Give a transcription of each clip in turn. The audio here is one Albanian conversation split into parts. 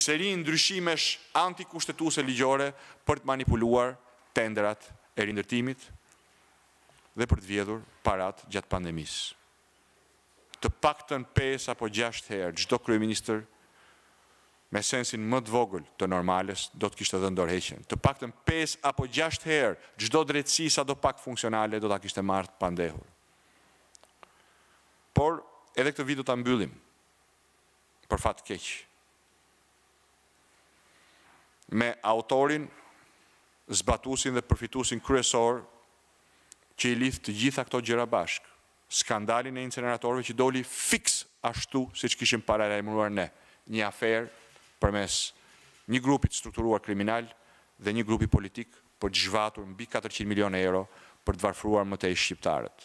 seri në ndryshimesh antikushtetuse ligjore për të manipuluar tenderat e rindërtimit dhe për të vjedhur parat gjatë pandemis. Të pak të në 5 apo 6 herë, gjdo kërë me sensin më të vogël të normales, do të kishtë të dëndorheqen. Të pak të në 5 apo 6 herë, gjdo drejtësi sa do pak funksionale, do të kishtë të martë pandehur. Por, edhe këtë vidu të ambyllim, për fatë keqë, me autorin, zbatusin dhe përfitusin kryesor që i lithë të gjitha këto gjera bashkë, skandalin e inceneratorve që doli fix ashtu si që kishim para e rejmëruar ne, një aferë për mes një grupit strukturuar kriminal dhe një grupi politik për gjvatur mbi 400 milion e euro për të varfruar më të e shqiptarët.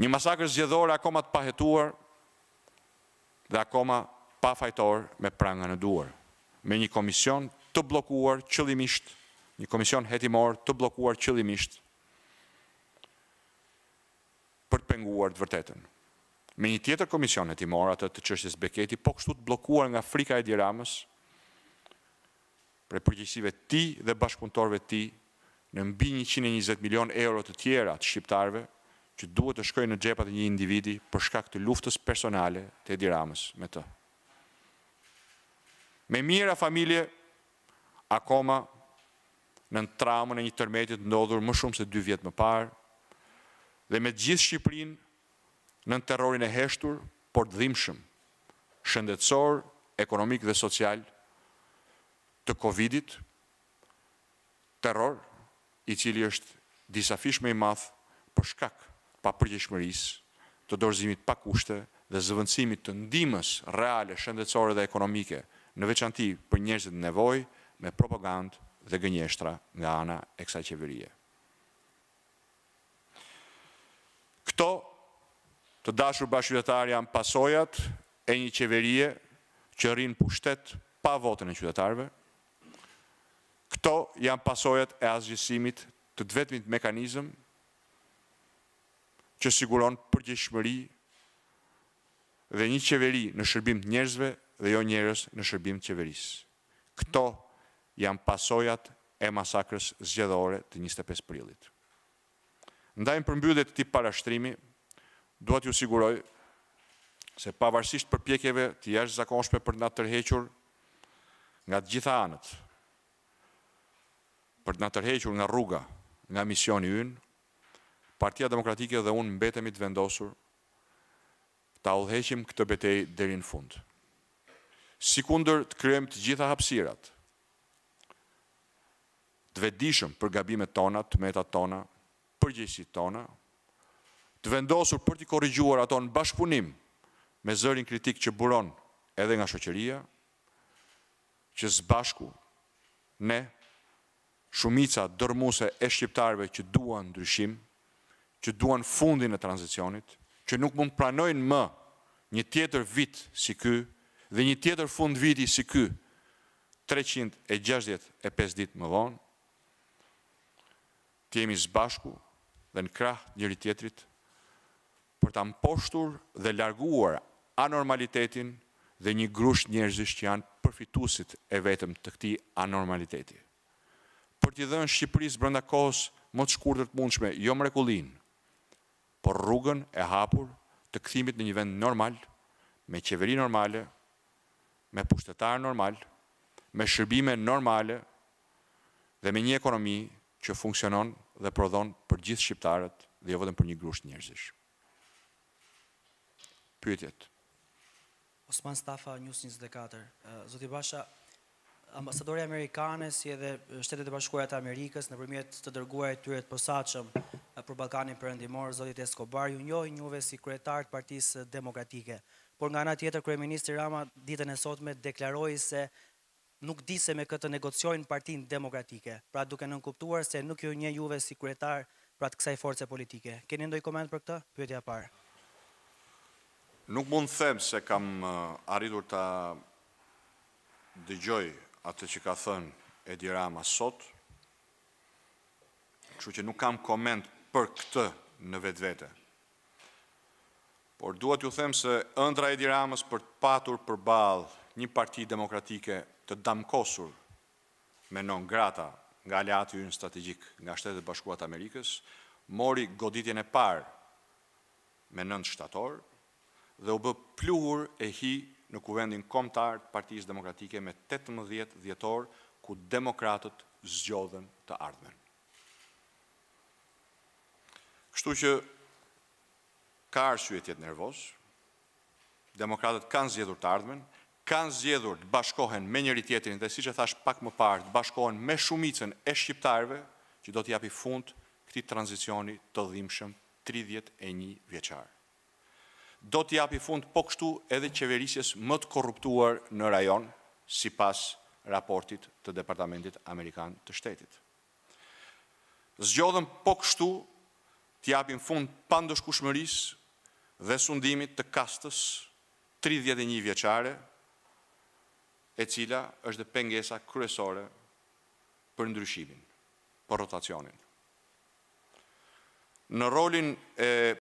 Një masakrë zjedhore akomat pahetuar, dhe akoma pa fajtor me pranga në duar. Me një komision të blokuar qëllimisht, një komision hetimor të blokuar qëllimisht për të penguar të vërtetën. Me një tjetër komision hetimor atë të qështjes beketi, po kështu të blokuar nga frika e djeramës për përgjësive ti dhe bashkëpuntorve ti në mbi 120 milion euro të tjera të shqiptarve, që duhet të shkojë në xhepat e një individi për shkak të luftës personale të Edi me të. Me mira familje akoma në traumën e një tërmetit të ndodhur më shumë se 2 vjet më parë dhe me gjithë Shqipërinë në terrorin e heshtur, por të dhimbshëm, shëndetësor, ekonomik dhe social të Covidit, terror i cili është disa më i madh për shkak pa përgjeshmëris, të dorëzimit pa kushte dhe zëvëndësimit të ndimës reale, shëndetsore dhe ekonomike në veçanti për njerëzit nevoj me propagandë dhe gënjeshtra nga ana e kësaj qeverie. Këto të dashur bashkëtar janë pasojat e një qeverie që rrinë pushtet pa votën e qytetarve. Këto janë pasojat e azgjësimit të dvetmit mekanizmë që siguron përgjeshmëri dhe një qeveri në shërbim të njerëzve dhe jo njerës në shërbim të qeveris. Këto janë pasojat e masakrës zgjedhore të 25 prillit. Ndajmë për të tipë parashtrimi, duhet ju siguroj se pavarësisht përpjekjeve të jashtë zakonshme për nga tërhequr nga gjitha anët, për nga tërhequr nga rruga, nga misioni ynë, Partia Demokratike dhe unë mbetemi të vendosur ta udhëheqim këtë betejë deri në fund. Sikundër të kryejmë të gjitha hapësirat, të vedishëm për gabimet tona, të metat tona, përgjegjësitë tona, të vendosur për të korrigjuar ato në bashkëpunim me zërin kritik që buron edhe nga shoqëria, që zbashku ne shumica dërmuese e shqiptarëve që duan ndryshim, që duan fundin e tranzicionit, që nuk mund pranojnë më një tjetër vit si ky dhe një tjetër fund viti si ky 365 dit më vonë, të jemi zbashku dhe në krah njëri tjetrit për të mposhtur dhe larguar anormalitetin dhe një grush njerëzisht që janë përfitusit e vetëm të këti anormaliteti. Për t'i dhe në Shqipëris brënda kohës më të shkurët të mundshme, jo mrekulinë, por rrugën e hapur të këthimit në një vend normal, me qeveri normale, me pushtetar normal, me shërbime normale dhe me një ekonomi që funksionon dhe prodhon për gjithë shqiptarët dhe jo vëdhen për një grusht njërzish. Pyetjet. Osman Staffa, News 24. Eh, Zoti Basha, ambasadori Amerikane si edhe shtetet e bashkuarat Amerikës në përmjet të dërguar të tyret posaqëm për Balkanin përëndimor, Zotit Eskobar, ju njoj njove si kretar të partisë demokratike. Por nga nga tjetër, ministri Rama ditën e sotme deklaroi se nuk di se me këtë negociojnë partinë demokratike, pra duke nënkuptuar se nuk ju një juve si kretar pra të kësaj force politike. Keni ndoj koment për këtë? Pyetja parë. Nuk mund them se kam arritur të dëgjoj atë që ka thënë Edi Rama sot, që që nuk kam koment për këtë në vetë vete. Por duhet ju them se ëndra e diramës për të patur për balë një parti demokratike të damkosur me non grata nga aleatë ju në strategjik nga shtetet bashkuat Amerikës, mori goditjen e parë me nëndë shtator dhe u bë pluhur e hi në kuvendin komtar të partijës demokratike me 18 djetor ku demokratët zgjodhen të ardhmen. Kështu që ka arsye të jetë nervoz. Demokratët kanë zgjedhur të ardhmen, kanë zgjedhur të bashkohen me njëri tjetrin dhe siç e thash pak më parë, të bashkohen me shumicën e shqiptarëve që do të japi fund këtij tranzicioni të dhimbshëm 31 vjeçar. Do të japi fund po kështu edhe qeverisjes më të korruptuar në rajon, sipas raportit të Departamentit Amerikan të Shtetit. Zgjodhëm po kështu të fund pandosh kushmëris dhe sundimit të kastës 31 vjeqare, e cila është dhe pengesa kryesore për ndryshimin, për rotacionin. Në rolin e